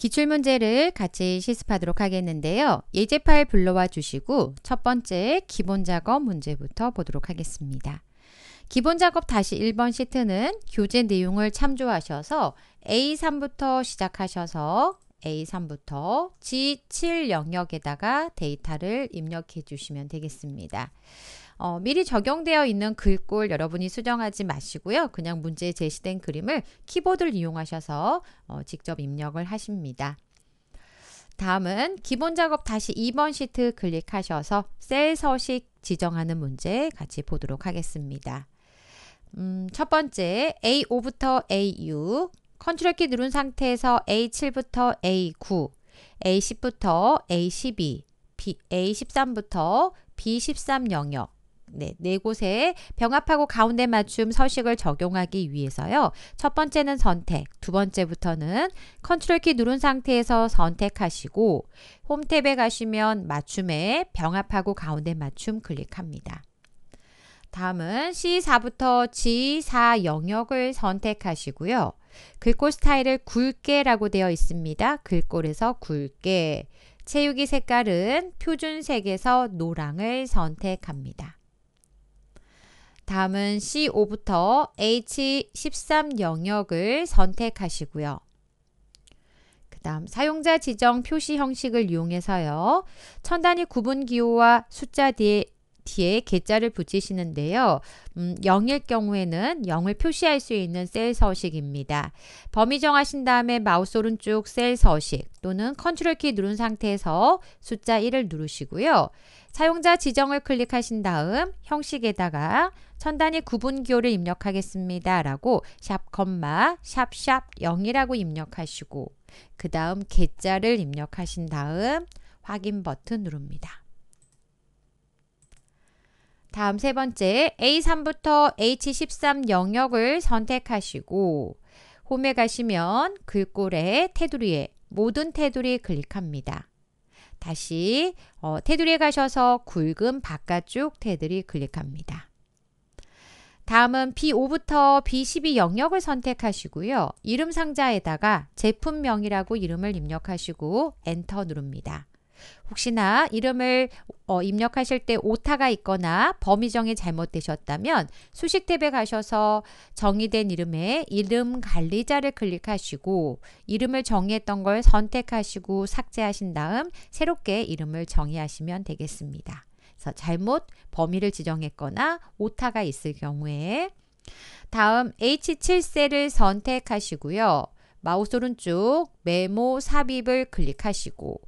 기출문제를 같이 실습하도록 하겠는데요. 예제 파일 불러와 주시고 첫 번째 기본 작업 문제부터 보도록 하겠습니다. 기본 작업 다시 1번 시트는 교재 내용을 참조하셔서 A3부터 시작하셔서 A3부터 G7 영역에다가 데이터를 입력해 주시면 되겠습니다. 어, 미리 적용되어 있는 글꼴 여러분이 수정하지 마시고요. 그냥 문제에 제시된 그림을 키보드를 이용하셔서 어, 직접 입력을 하십니다. 다음은 기본 작업 다시 2번 시트 클릭하셔서 셀 서식 지정하는 문제 같이 보도록 하겠습니다. 음, 첫 번째 A5부터 A6 컨트롤 키 누른 상태에서 A7부터 A9 A10부터 A12 B, A13부터 B13 영역 네, 네 곳에 병합하고 가운데 맞춤 서식을 적용하기 위해서요. 첫 번째는 선택, 두 번째부터는 컨트롤 키 누른 상태에서 선택하시고 홈 탭에 가시면 맞춤에 병합하고 가운데 맞춤 클릭합니다. 다음은 C4부터 G4 영역을 선택하시고요. 글꼴 스타일을 굵게라고 되어 있습니다. 글꼴에서 굵게. 채우기 색깔은 표준색에서 노랑을 선택합니다. 다음은 C5부터 H13 영역을 선택하시고요. 그 다음 사용자 지정 표시 형식을 이용해서요. 천 단위 구분 기호와 숫자 뒤에 뒤에 개자를 붙이시는데요. 음, 0일 경우에는 0을 표시할 수 있는 셀 서식입니다. 범위 정하신 다음에 마우스 오른쪽 셀 서식 또는 컨트롤 키 누른 상태에서 숫자 1을 누르시고요. 사용자 지정을 클릭하신 다음 형식에다가 천단위 구분기호를 입력하겠습니다. 라고 샵컴마 샵샵 0이라고 입력하시고 그 다음 개자를 입력하신 다음 확인 버튼 누릅니다. 다음 세 번째 A3부터 H13 영역을 선택하시고 홈에 가시면 글꼴에 그 테두리에 모든 테두리 클릭합니다. 다시 어, 테두리에 가셔서 굵은 바깥쪽 테두리 클릭합니다. 다음은 B5부터 B12 영역을 선택하시고요. 이름 상자에다가 제품명이라고 이름을 입력하시고 엔터 누릅니다. 혹시나 이름을 어, 입력하실 때 오타가 있거나 범위정의 잘못되셨다면 수식 탭에 가셔서 정의된 이름에 이름 관리자를 클릭하시고 이름을 정의했던 걸 선택하시고 삭제하신 다음 새롭게 이름을 정의하시면 되겠습니다. 그래서 잘못 범위를 지정했거나 오타가 있을 경우에 다음 H7셀을 선택하시고요. 마우스 오른쪽 메모 삽입을 클릭하시고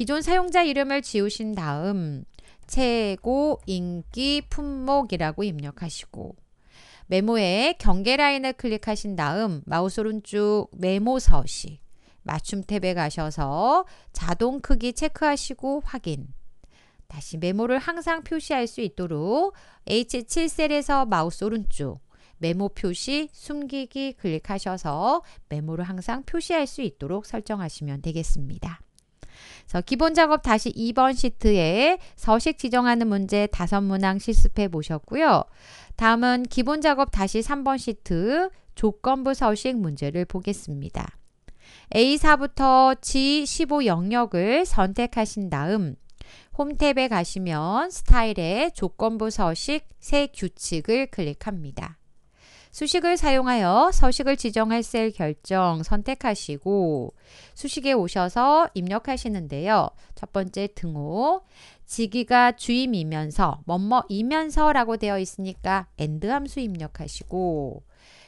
기존 사용자 이름을 지우신 다음 최고 인기 품목이라고 입력하시고 메모에 경계 라인을 클릭하신 다음 마우스 오른쪽 메모 서식 맞춤 탭에 가셔서 자동 크기 체크하시고 확인 다시 메모를 항상 표시할 수 있도록 H7셀에서 마우스 오른쪽 메모 표시 숨기기 클릭하셔서 메모를 항상 표시할 수 있도록 설정하시면 되겠습니다. 그래서 기본 작업 다시 2번 시트에 서식 지정하는 문제 5 문항 실습해 보셨고요. 다음은 기본 작업 다시 3번 시트 조건부 서식 문제를 보겠습니다. A4부터 G15 영역을 선택하신 다음 홈탭에 가시면 스타일의 조건부 서식 새 규칙을 클릭합니다. 수식을 사용하여 서식을 지정할 셀 결정 선택하시고 수식에 오셔서 입력하시는데요. 첫 번째 등호 지기가 주임이면서 뭐뭐이면서라고 되어 있으니까 and 함수 입력하시고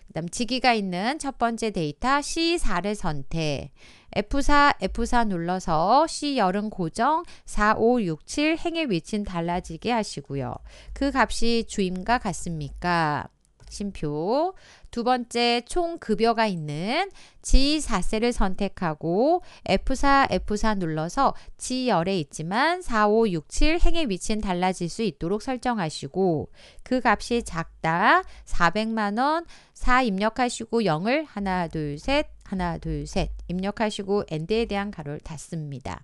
그 다음 지기가 있는 첫 번째 데이터 C4를 선택 F4, F4 눌러서 C 열은 고정 4, 5, 6, 7 행의 위치는 달라지게 하시고요. 그 값이 주임과 같습니까? 심표. 두 번째 총 급여가 있는 g 4세를 선택하고 F4, F4 눌러서 G열에 있지만 4, 5, 6, 7 행의 위치는 달라질 수 있도록 설정하시고 그 값이 작다 400만원 4 입력하시고 0을 하나, 둘, 셋 하나, 둘, 셋 입력하시고 엔드에 대한 가로를 닫습니다.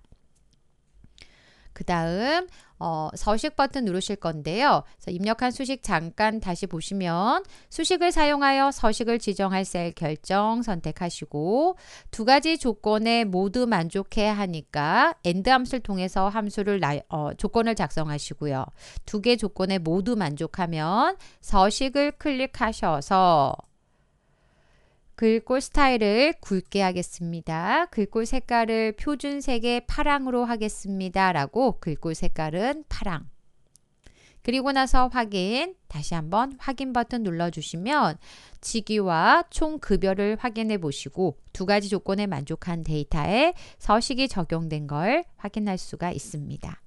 그 다음 어, 서식 버튼 누르실 건데요. 입력한 수식 잠깐 다시 보시면 수식을 사용하여 서식을 지정할 셀 결정 선택하시고 두 가지 조건에 모두 만족해야 하니까 엔드 함수를 통해서 함수를 나, 어, 조건을 작성하시고요. 두 개 조건에 모두 만족하면 서식을 클릭하셔서 글꼴 스타일을 굵게 하겠습니다. 글꼴 색깔을 표준색의 파랑으로 하겠습니다. 라고 글꼴 색깔은 파랑. 그리고 나서 확인, 다시 한번 확인 버튼 눌러주시면 직위와 총 급여를 확인해 보시고 두 가지 조건에 만족한 데이터에 서식이 적용된 걸 확인할 수가 있습니다.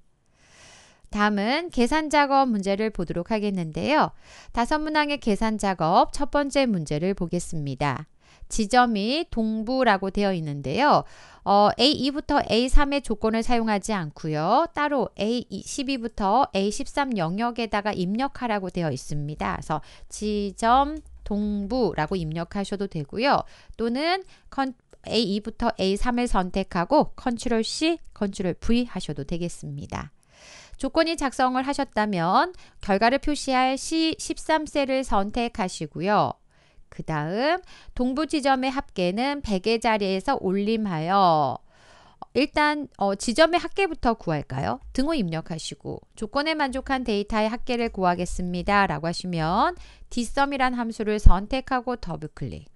다음은 계산 작업 문제를 보도록 하겠는데요. 다섯 문항의 계산 작업 첫 번째 문제를 보겠습니다. 지점이 동부라고 되어 있는데요. 어, A2부터 A3의 조건을 사용하지 않고요. 따로 A12부터 A13 영역에다가 입력하라고 되어 있습니다. 그래서 지점 동부라고 입력하셔도 되고요. 또는 A2부터 A3을 선택하고 컨트롤 C, 컨트롤 V 하셔도 되겠습니다. 조건이 작성을 하셨다면 결과를 표시할 C13셀을 선택하시고요. 그 다음 동부 지점의 합계는 100의 자리에서 올림하여 일단 어, 지점의 합계부터 구할까요? 등호 입력하시고 조건에 만족한 데이터의 합계를 구하겠습니다. 라고 하시면 디썸 u m 이란 함수를 선택하고 더블 클릭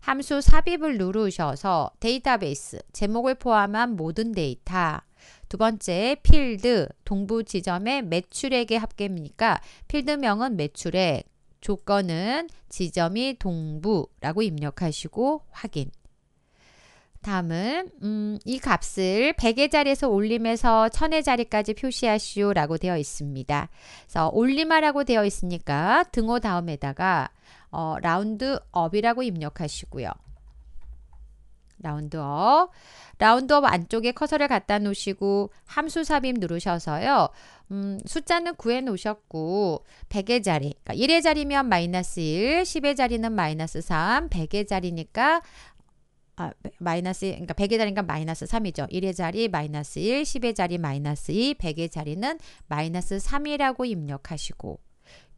함수 삽입을 누르셔서 데이터베이스, 제목을 포함한 모든 데이터 두 번째 필드, 동부 지점의 매출액의 합계입니까? 필드명은 매출액 조건은 지점이 동부라고 입력하시고 확인. 다음은 음, 이 값을 100의 자리에서 올림에서 1000의 자리까지 표시하시오 라고 되어 있습니다. 그래서 올림하라고 되어 있으니까 등호 다음에다가 어, 라운드업이라고 입력하시고요. 라운드업. 라운드업 안쪽에 커서를 갖다 놓으시고 함수 삽입 누르셔서요. 음, 숫자는 구해 놓으셨고 100의 자리. 그러니까 1의 자리면 마이너스 1, 10의 자리는 마이너스 3, 100의 자리니까 아, 마이너스 그러니까 100의 자리니까 마이너스 3이죠. 1의 자리 마이너스 1, 10의 자리 마이너스 2, 100의 자리는 마이너스 3이라고 입력하시고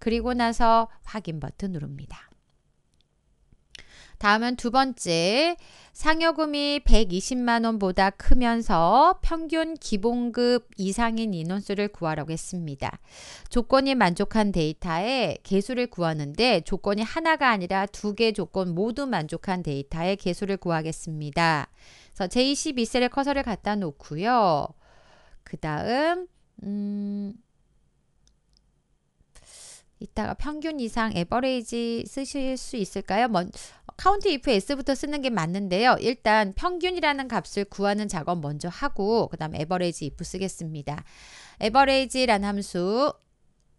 그리고 나서 확인 버튼 누릅니다. 다음은 두 번째. 상여금이 120만 원보다 크면서 평균 기본급 이상인 인원수를 구하라고 했습니다. 조건이 만족한 데이터에 개수를 구하는데 조건이 하나가 아니라 두 개 조건 모두 만족한 데이터에 개수를 구하겠습니다. 그래서 제22셀에 커서를 갖다 놓고요. 그 다음 음 이따가 평균 이상 에버레이지 쓰실 수 있을까요? 먼, 카운트 if s부터 쓰는 게 맞는데요. 일단 평균이라는 값을 구하는 작업 먼저 하고 그 다음 average if 쓰겠습니다. average란 함수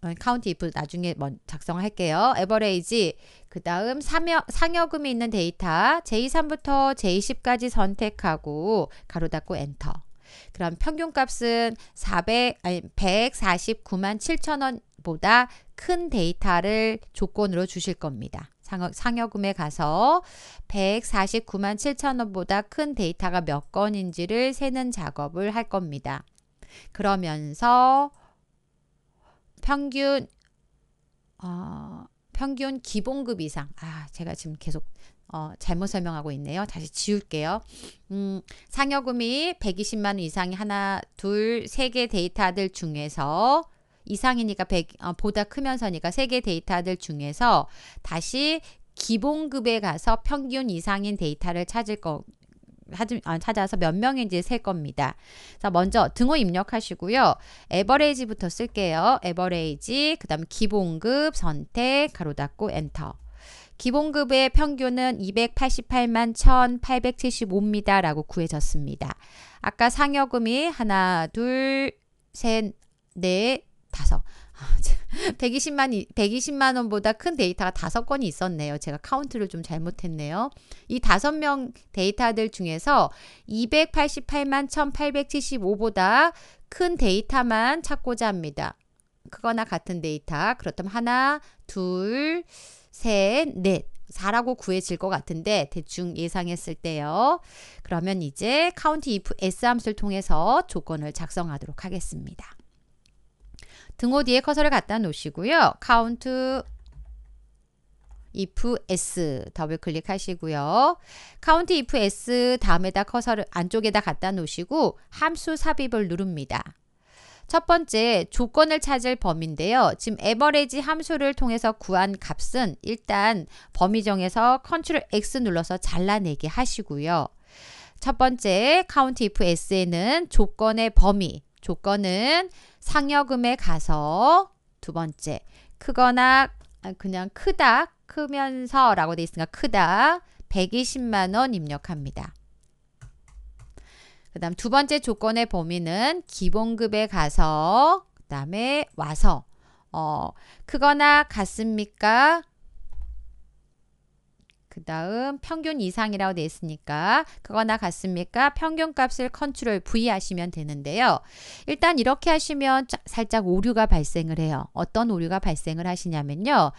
어, 카운트 if 나중에 작성할게요. average 그 다음 상여금이 있는 데이터 J3부터 J10까지 선택하고 가로 닫고 엔터 그럼 평균값은 400, 아 149만 7천 원보다 큰 데이터를 조건으로 주실 겁니다. 상여금에 가서 149만 7천 원보다 큰 데이터가 몇 건인지를 세는 작업을 할 겁니다. 그러면서 평균 어, 평균 기본급 이상 아 제가 지금 계속 어, 잘못 설명하고 있네요. 다시 지울게요. 음, 상여금이 120만 원 이상이 하나, 둘, 세 개 데이터들 중에서 이상이니까 100, 어, 보다 크면서니까 세 개 데이터들 중에서 다시 기본급에 가서 평균 이상인 데이터를 찾을 거 어, 찾아서 몇 명인지 셀 겁니다. 자, 먼저 등호 입력하시고요. 에버레이지부터 쓸게요. 에버레이지, 그 다음 기본급, 선택, 가로 닫고 엔터. 기본급의 평균은 288만 1,875입니다. 라고 구해졌습니다. 아까 상여금이 하나, 둘, 셋, 넷, 다섯. 120만, 아, 120만 원보다 큰 데이터가 다섯 건이 있었네요. 제가 카운트를 좀 잘못했네요. 이 다섯 명 데이터들 중에서 288만 1875보다 큰 데이터만 찾고자 합니다. 그거나 같은 데이터. 그렇다면 하나, 둘, 셋, 넷. 4라고 구해질 것 같은데 대충 예상했을 때요. 그러면 이제 카운트 if s 함수를 통해서 조건을 작성하도록 하겠습니다. 등호 뒤에 커서를 갖다 놓으시고요. 카운트 if s 더블 클릭하시고요. 카운트 if s 다음에다 커서를 안쪽에다 갖다 놓으시고 함수 삽입을 누릅니다. 첫 번째 조건을 찾을 범인데요. 지금 에버레지 함수를 통해서 구한 값은 일단 범위 정해서 컨트롤 X 눌러서 잘라내게 하시고요. 첫 번째 카운트 if s에는 조건의 범위 조건은 상여금에 가서 두 번째 크거나 아, 그냥 크다 크면서 라고 돼 있으니까 크다 120만원 입력합니다. 그 다음 두 번째 조건의 범위는 기본급에 가서 그 다음에 와서 어, 크거나 같습니까? 그 다음 평균 이상이라고 되어 있으니까 그거나 같습니까? 평균값을 컨트롤 V 하시면 되는데요. 일단 이렇게 하시면 살짝 오류가 발생을 해요. 어떤 오류가 발생을 하시냐면요.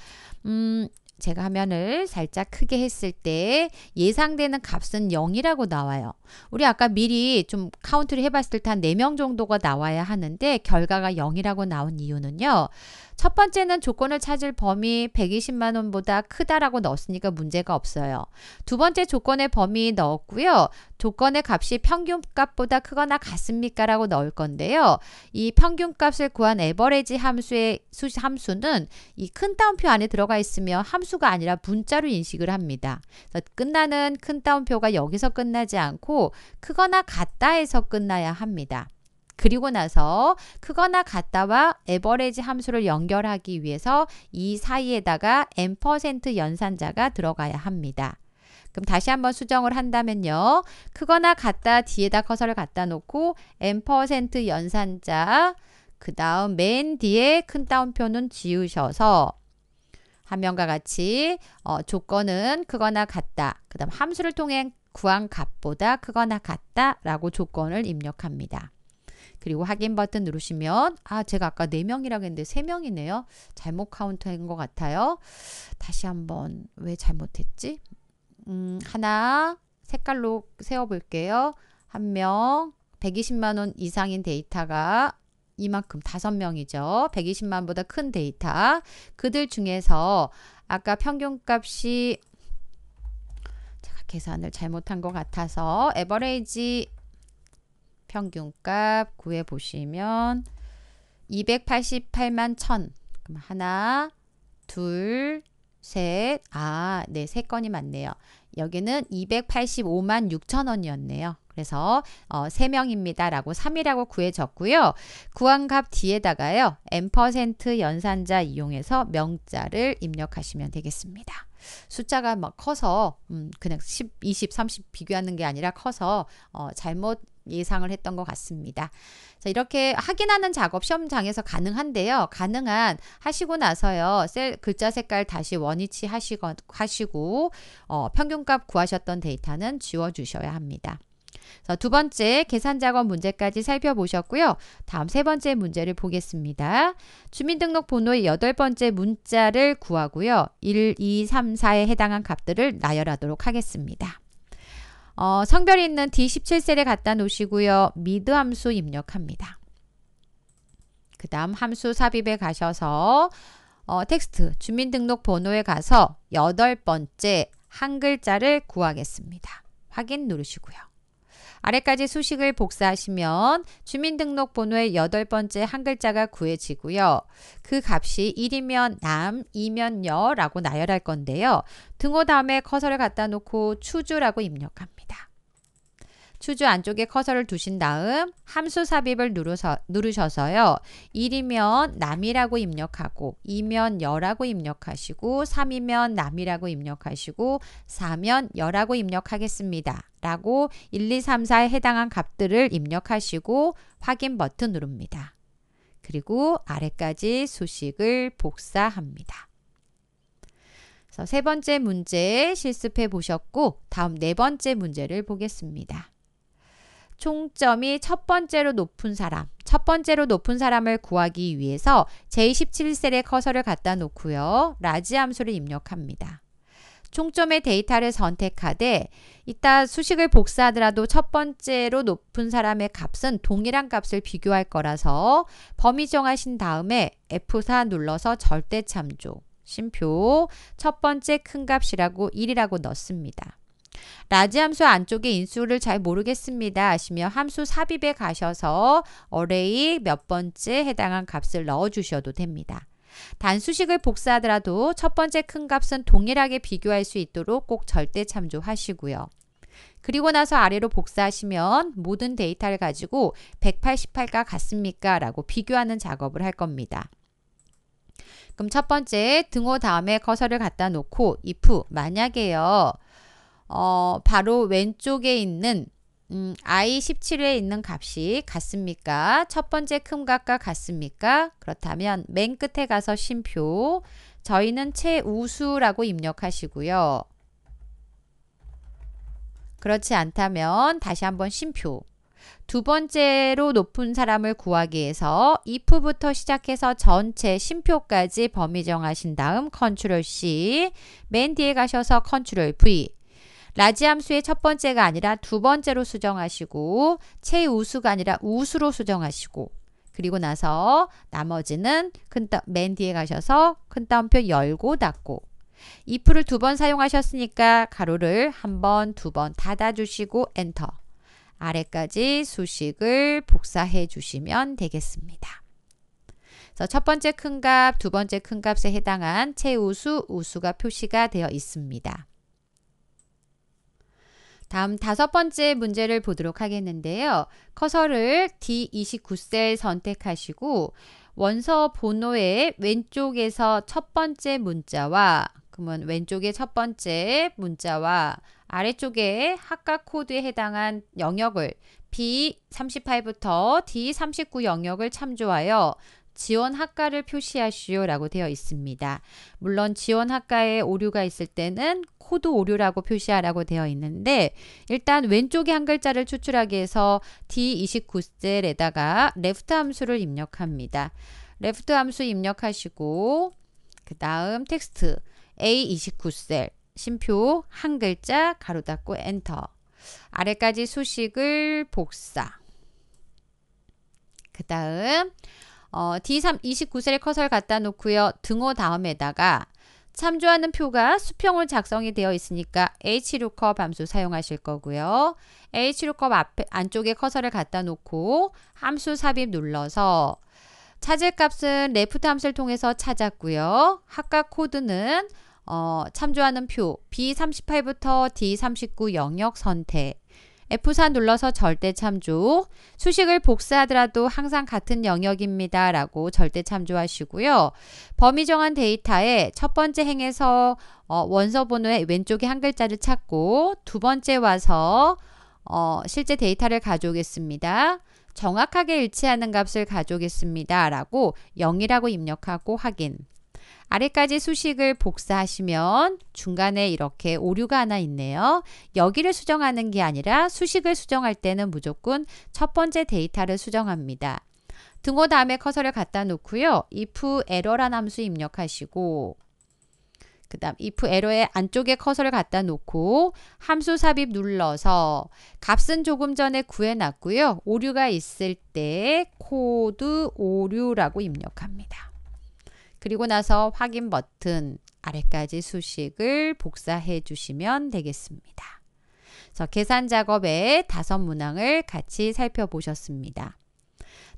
음, 제가 화면을 살짝 크게 했을 때 예상되는 값은 0이라고 나와요. 우리 아까 미리 좀 카운트를 해봤을 때 한 4명 정도가 나와야 하는데 결과가 0이라고 나온 이유는요. 첫 번째는 조건을 찾을 범위 120만 원보다 크다라고 넣었으니까 문제가 없어요. 두 번째 조건의 범위 넣었고요. 조건의 값이 평균값보다 크거나 같습니까? 라고 넣을 건데요. 이 평균값을 구한 에버레지 함수의 수, 함수는 이 큰 따옴표 안에 들어가 있으며 함수가 아니라 문자로 인식을 합니다. 끝나는 큰 따옴표가 여기서 끝나지 않고 크거나 같다에서 끝나야 합니다. 그리고 나서 크거나 같다와 에버레지 함수를 연결하기 위해서 이 사이에다가 n% 연산자가 들어가야 합니다. 그럼 다시 한번 수정을 한다면요. 크거나 같다 뒤에다 커서를 갖다 놓고 n% 연산자 그 다음 맨 뒤에 큰 따옴표는 지우셔서 화면과 같이 어, 조건은 크거나 같다. 그 다음 함수를 통해 구한 값보다 크거나 같다 라고 조건을 입력합니다. 그리고 확인 버튼 누르시면 아 제가 아까 4명이라고 했는데 3명이네요. 잘못 카운트한 것 같아요. 다시 한번 왜 잘못했지? 음, 하나 색깔로 세워볼게요. 한 명, 120만원 이상인 데이터가 이만큼 다섯 명이죠. 120만보다 큰 데이터. 그들 중에서 아까 평균값이 제가 계산을 잘못한 것 같아서 에버레이지 평균값 구해 보시면 288만 1 0 그럼 하나, 둘, 셋, 아, 네, 세 건이 맞네요. 여기는 285만 6천 원이었네요. 그래서 어, 3명입니다. 라고 3이라고 구해졌고요. 구한값 뒤에다가요. n% 연산자 이용해서 명자를 입력하시면 되겠습니다. 숫자가 막 커서 음, 그냥 10, 20, 30 비교하는 게 아니라 커서 어, 잘못 예상을 했던 것 같습니다. 자, 이렇게 확인하는 작업 시험장에서 가능한데요. 가능한 하시고 나서요. 셀 글자 색깔 다시 원위치 하시고, 하시고 어, 평균값 구하셨던 데이터는 지워주셔야 합니다. 자, 두 번째 계산 작업 문제까지 살펴보셨고요. 다음 세 번째 문제를 보겠습니다. 주민등록번호의 여덟 번째 문자를 구하고요. 1, 2, 3, 4에 해당한 값들을 나열하도록 하겠습니다. 어, 성별이 있는 D17셀에 갖다 놓으시고요. 미드 함수 입력합니다. 그 다음 함수 삽입에 가셔서 어, 텍스트 주민등록번호에 가서 여덟 번째 한 글자를 구하겠습니다. 확인 누르시고요. 아래까지 수식을 복사하시면 주민등록번호의 여덟 번째 한 글자가 구해지고요. 그 값이 1이면 남, 2면 여라고 나열할 건데요. 등호 다음에 커서를 갖다 놓고 추주라고 입력합니다. 추주 안쪽에 커서를 두신 다음 함수 삽입을 누르서, 누르셔서요. 1이면 남이라고 입력하고 2면 여라고 입력하시고 3이면 남이라고 입력하시고 4면 여라고 입력하겠습니다. 라고 1, 2, 3, 4에 해당한 값들을 입력하시고 확인 버튼 누릅니다. 그리고 아래까지 수식을 복사합니다. 그세 번째 문제 실습해 보셨고 다음 네 번째 문제를 보겠습니다. 총점이 첫 번째로 높은 사람, 첫 번째로 높은 사람을 구하기 위해서 제17셀에 커서를 갖다 놓고요. 라지 함수를 입력합니다. 총점의 데이터를 선택하되 이따 수식을 복사하더라도 첫 번째로 높은 사람의 값은 동일한 값을 비교할 거라서 범위 정하신 다음에 F4 눌러서 절대 참조, 심표, 첫 번째 큰 값이라고 1이라고 넣습니다. 라지 함수 안쪽에 인수를 잘 모르겠습니다 하시며 함수 삽입에 가셔서 array 몇 번째 해당한 값을 넣어 주셔도 됩니다. 단수식을 복사하더라도 첫 번째 큰 값은 동일하게 비교할 수 있도록 꼭 절대 참조하시고요. 그리고 나서 아래로 복사하시면 모든 데이터를 가지고 188과 같습니까? 라고 비교하는 작업을 할 겁니다. 그럼 첫 번째 등호 다음에 커서를 갖다 놓고 if 만약에요. 어, 바로 왼쪽에 있는 음, i17에 있는 값이 같습니까? 첫 번째 큰 값과 같습니까? 그렇다면 맨 끝에 가서 심표 저희는 최우수라고 입력하시고요. 그렇지 않다면 다시 한번 심표두 번째로 높은 사람을 구하기 위해서 if부터 시작해서 전체 심표까지 범위 정하신 다음 컨트롤 C 맨 뒤에 가셔서 컨트롤 V 라지 함수의 첫 번째가 아니라 두 번째로 수정하시고 최우수가 아니라 우수로 수정하시고 그리고 나서 나머지는 큰따, 맨 뒤에 가셔서 큰따옴표 열고 닫고 if를 두 번 사용하셨으니까 가로를 한 번, 두 번 닫아주시고 엔터 아래까지 수식을 복사해 주시면 되겠습니다. 그래서 첫 번째 큰 값, 두 번째 큰 값에 해당한 최우수, 우수가 표시가 되어 있습니다. 다음 다섯 번째 문제를 보도록 하겠는데요. 커서를 D29셀 선택하시고 원서 번호의 왼쪽에서 첫 번째 문자와 그러면 왼쪽의 첫 번째 문자와 아래쪽에 학과 코드에 해당한 영역을 B38부터 D39 영역을 참조하여 지원 학과를 표시하시오라고 되어 있습니다. 물론 지원 학과에 오류가 있을 때는 코드 오류라고 표시하라고 되어 있는데 일단 왼쪽에 한 글자를 추출하기 위해서 D29셀에다가 left 함수를 입력합니다. left 함수 입력하시고 그 다음 텍스트 A29셀 심표 한 글자 가로 닫고 엔터 아래까지 수식을 복사 그 다음 어, D3 29셀 커서를 갖다 놓고요. 등호 다음에다가 참조하는 표가 수평으로 작성이 되어 있으니까 H루컵 함수 사용하실 거고요. H루컵 앞에 안쪽에 커서를 갖다 놓고 함수 삽입 눌러서 찾을 값은 레프트 함수를 통해서 찾았고요. 합각 코드는 어, 참조하는 표 B38부터 D39 영역 선택 F4 눌러서 절대 참조. 수식을 복사하더라도 항상 같은 영역입니다. 라고 절대 참조하시고요. 범위 정한 데이터에첫 번째 행에서 어, 원서 번호의 왼쪽에 한 글자를 찾고 두 번째 와서 어, 실제 데이터를 가져오겠습니다. 정확하게 일치하는 값을 가져오겠습니다. 라고 0이라고 입력하고 확인. 아래까지 수식을 복사하시면 중간에 이렇게 오류가 하나 있네요. 여기를 수정하는 게 아니라 수식을 수정할 때는 무조건 첫 번째 데이터를 수정합니다. 등호 다음에 커서를 갖다 놓고요. if error란 함수 입력하시고 그 다음 if e r 에러의 안쪽에 커서를 갖다 놓고 함수 삽입 눌러서 값은 조금 전에 구해놨고요. 오류가 있을 때 코드 오류라고 입력합니다. 그리고 나서 확인 버튼 아래까지 수식을 복사해 주시면 되겠습니다. 그래서 계산 작업의 다섯 문항을 같이 살펴보셨습니다.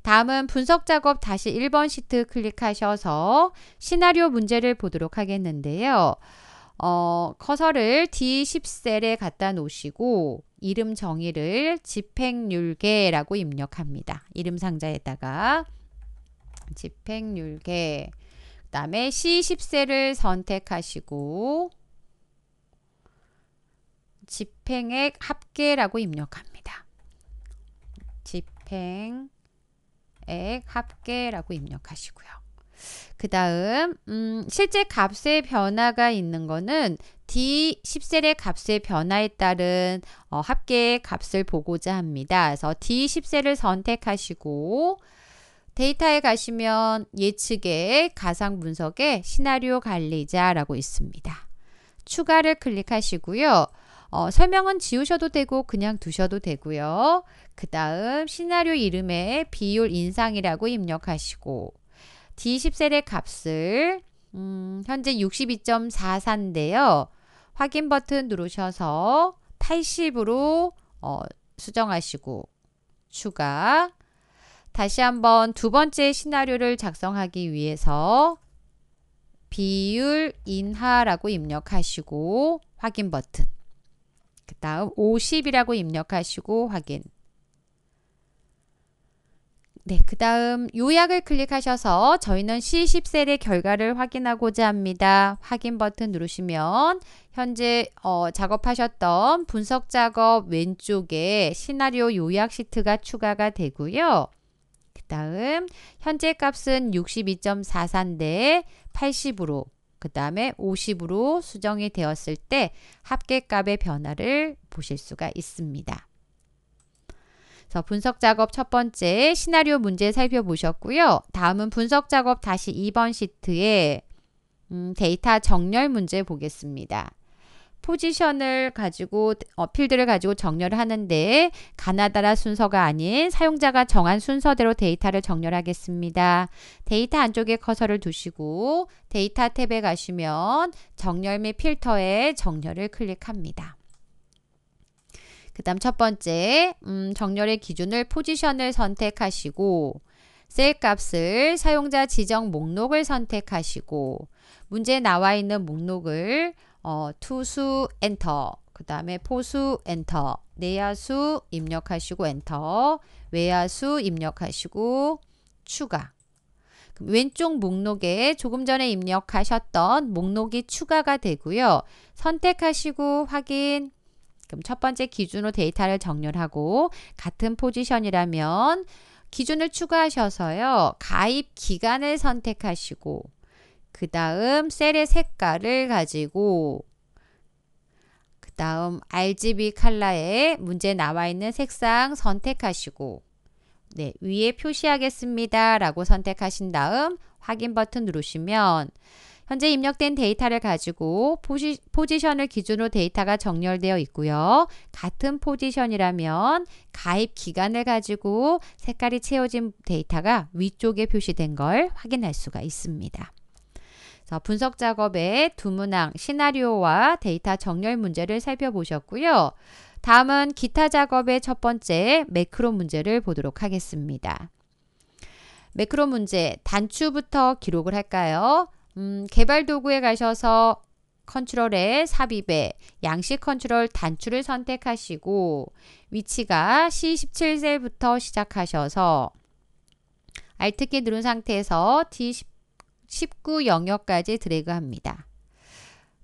다음은 분석 작업 다시 1번 시트 클릭하셔서 시나리오 문제를 보도록 하겠는데요. 어, 커서를 D10셀에 갖다 놓으시고 이름 정의를 집행률계라고 입력합니다. 이름 상자에다가 집행률계 다음에 C10세를 선택하시고 집행액 합계라고 입력합니다. 집행액 합계라고 입력하시고요. 그 다음 음, 실제 값의 변화가 있는 거는 D10셀의 값의 변화에 따른 어, 합계의 값을 보고자 합니다. 그래서 D10셀을 선택하시고 데이터에 가시면 예측의 가상 분석에 시나리오 관리자라고 있습니다. 추가를 클릭하시고요. 어, 설명은 지우셔도 되고 그냥 두셔도 되고요. 그 다음 시나리오 이름에 비율 인상이라고 입력하시고 D10셀의 값을 음, 현재 62.44인데요. 확인 버튼 누르셔서 80으로 어, 수정하시고 추가 다시 한번 두 번째 시나리오를 작성하기 위해서 비율 인하라고 입력하시고 확인 버튼 그 다음 50이라고 입력하시고 확인 네, 그 다음 요약을 클릭하셔서 저희는 C10셀의 결과를 확인하고자 합니다. 확인 버튼 누르시면 현재 어, 작업하셨던 분석 작업 왼쪽에 시나리오 요약 시트가 추가가 되고요. 다음 현재 값은 62.44인데 80으로 그 다음에 50으로 수정이 되었을 때 합계값의 변화를 보실 수가 있습니다. 그래서 분석 작업 첫 번째 시나리오 문제 살펴보셨고요. 다음은 분석 작업 다시 2번 시트에 음, 데이터 정렬 문제 보겠습니다. 포지션을 가지고 어, 필드를 가지고 정렬을 하는데 가나다라 순서가 아닌 사용자가 정한 순서대로 데이터를 정렬하겠습니다. 데이터 안쪽에 커서를 두시고 데이터 탭에 가시면 정렬 및 필터에 정렬을 클릭합니다. 그 다음 첫 번째 음, 정렬의 기준을 포지션을 선택하시고 셀 값을 사용자 지정 목록을 선택하시고 문제 나와 있는 목록을 어, 투수 엔터 그 다음에 포수 엔터 내야수 입력하시고 엔터 외야수 입력하시고 추가 왼쪽 목록에 조금 전에 입력하셨던 목록이 추가가 되고요. 선택하시고 확인 그럼 첫 번째 기준으로 데이터를 정렬하고 같은 포지션이라면 기준을 추가하셔서요. 가입 기간을 선택하시고 그 다음 셀의 색깔을 가지고 그 다음 RGB 칼라에 문제 나와 있는 색상 선택하시고 네, 위에 표시하겠습니다 라고 선택하신 다음 확인 버튼 누르시면 현재 입력된 데이터를 가지고 포지, 포지션을 기준으로 데이터가 정렬되어 있고요. 같은 포지션이라면 가입 기간을 가지고 색깔이 채워진 데이터가 위쪽에 표시된 걸 확인할 수가 있습니다. 어, 분석 작업에두 문항, 시나리오와 데이터 정렬 문제를 살펴보셨고요. 다음은 기타 작업의 첫 번째 매크로 문제를 보도록 하겠습니다. 매크로 문제, 단추부터 기록을 할까요? 음, 개발 도구에 가셔서 컨트롤에 삽입에 양식 컨트롤 단추를 선택하시고 위치가 C17셀부터 시작하셔서 Alt키 누른 상태에서 D17 19 영역까지 드래그합니다.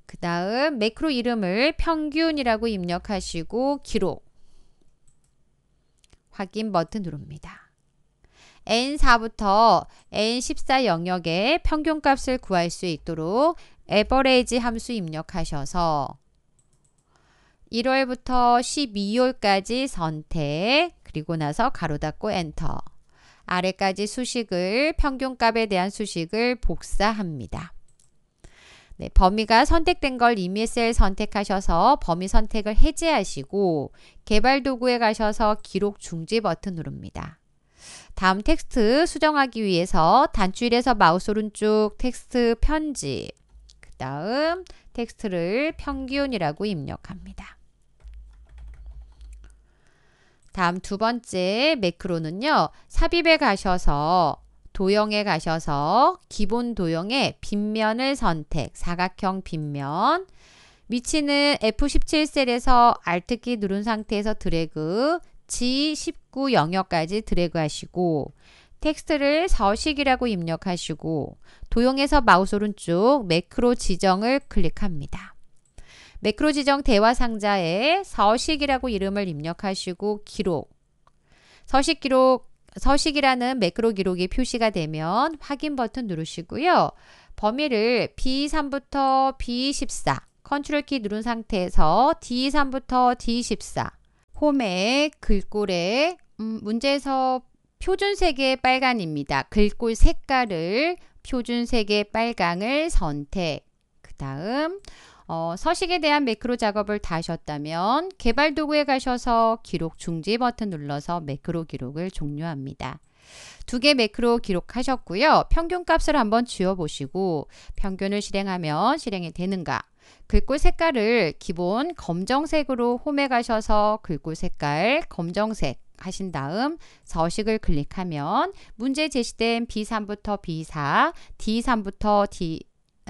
그 다음 매크로 이름을 평균이라고 입력하시고 기록 확인 버튼 누릅니다. N4부터 N14 영역의 평균값을 구할 수 있도록 average 함수 입력하셔서 1월부터 12월까지 선택 그리고 나서 가로 닫고 엔터 아래까지 수식을 평균값에 대한 수식을 복사합니다. 네, 범위가 선택된 걸 e m s 선택하셔서 범위 선택을 해제하시고 개발 도구에 가셔서 기록 중지 버튼 누릅니다. 다음 텍스트 수정하기 위해서 단추일에서 마우스 오른쪽 텍스트 편집 그 다음 텍스트를 평균이라고 입력합니다. 다음 두 번째 매크로는요. 삽입에 가셔서 도형에 가셔서 기본 도형의 빗면을 선택, 사각형 빗면 위치는 F17 셀에서 Alt키 누른 상태에서 드래그 G19 영역까지 드래그 하시고 텍스트를 서식이라고 입력하시고 도형에서 마우스 오른쪽 매크로 지정을 클릭합니다. 매크로 지정 대화 상자에 서식이라고 이름을 입력하시고 기록 서식 기록 서식이라는 매크로 기록이 표시가 되면 확인 버튼 누르시고요. 범위를 B3부터 B14 컨트롤 키 누른 상태에서 D3부터 D14 홈에 글꼴에 음, 문제에서 표준색의 빨간입니다. 글꼴 색깔을 표준색의 빨강을 선택 그 다음 어, 서식에 대한 매크로 작업을 다 하셨다면 개발 도구에 가셔서 기록 중지 버튼 눌러서 매크로 기록을 종료합니다. 두 개 매크로 기록하셨고요. 평균값을 한번 지워보시고 평균을 실행하면 실행이 되는가 글꼴 색깔을 기본 검정색으로 홈에 가셔서 글꼴 색깔 검정색 하신 다음 서식을 클릭하면 문제 제시된 B3부터 B4, D3부터 D,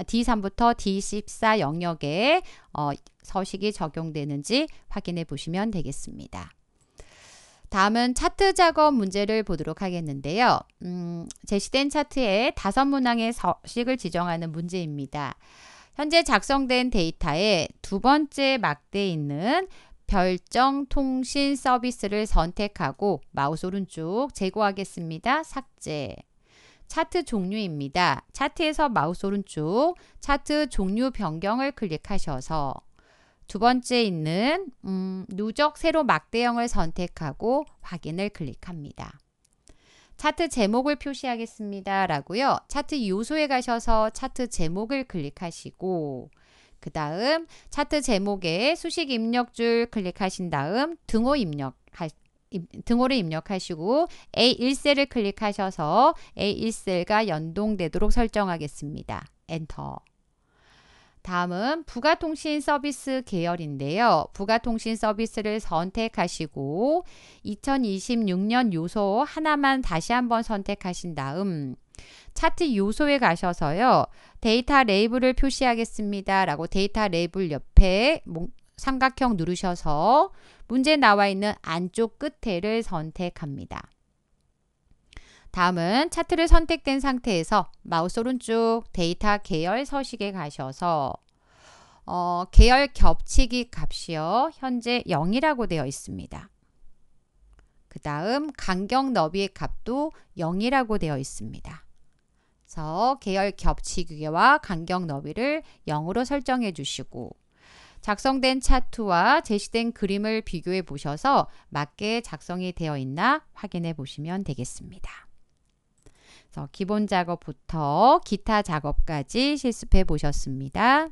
D3부터 아, D14 영역에 어, 서식이 적용되는지 확인해 보시면 되겠습니다. 다음은 차트 작업 문제를 보도록 하겠는데요. 음, 제시된 차트에 다섯 문항의 서식을 지정하는 문제입니다. 현재 작성된 데이터의 두 번째 막대에 있는 별정 통신 서비스를 선택하고 마우스 오른쪽 제거하겠습니다. 삭제. 차트 종류입니다. 차트에서 마우스 오른쪽 차트 종류 변경을 클릭하셔서 두 번째 있는 음, 누적 세로 막대형을 선택하고 확인을 클릭합니다. 차트 제목을 표시하겠습니다. 라고요. 차트 요소에 가셔서 차트 제목을 클릭하시고 그 다음 차트 제목에 수식 입력줄 클릭하신 다음 등호 입력 등호를 입력하시고 A1셀을 클릭하셔서 A1셀과 연동되도록 설정하겠습니다. 엔터. 다음은 부가통신 서비스 계열인데요. 부가통신 서비스를 선택하시고 2026년 요소 하나만 다시 한번 선택하신 다음 차트 요소에 가셔서요. 데이터 레이블을 표시하겠습니다. 라고 데이터 레이블 옆에 삼각형 누르셔서 문제 나와 있는 안쪽 끝에를 선택합니다. 다음은 차트를 선택된 상태에서 마우스 오른쪽 데이터 계열 서식에 가셔서 어, 계열 겹치기 값이요. 현재 0이라고 되어 있습니다. 그 다음 간격 너비의 값도 0이라고 되어 있습니다. 그래서 계열 겹치기와 간격 너비를 0으로 설정해 주시고 작성된 차트와 제시된 그림을 비교해 보셔서 맞게 작성이 되어 있나 확인해 보시면 되겠습니다. 기본 작업부터 기타 작업까지 실습해 보셨습니다.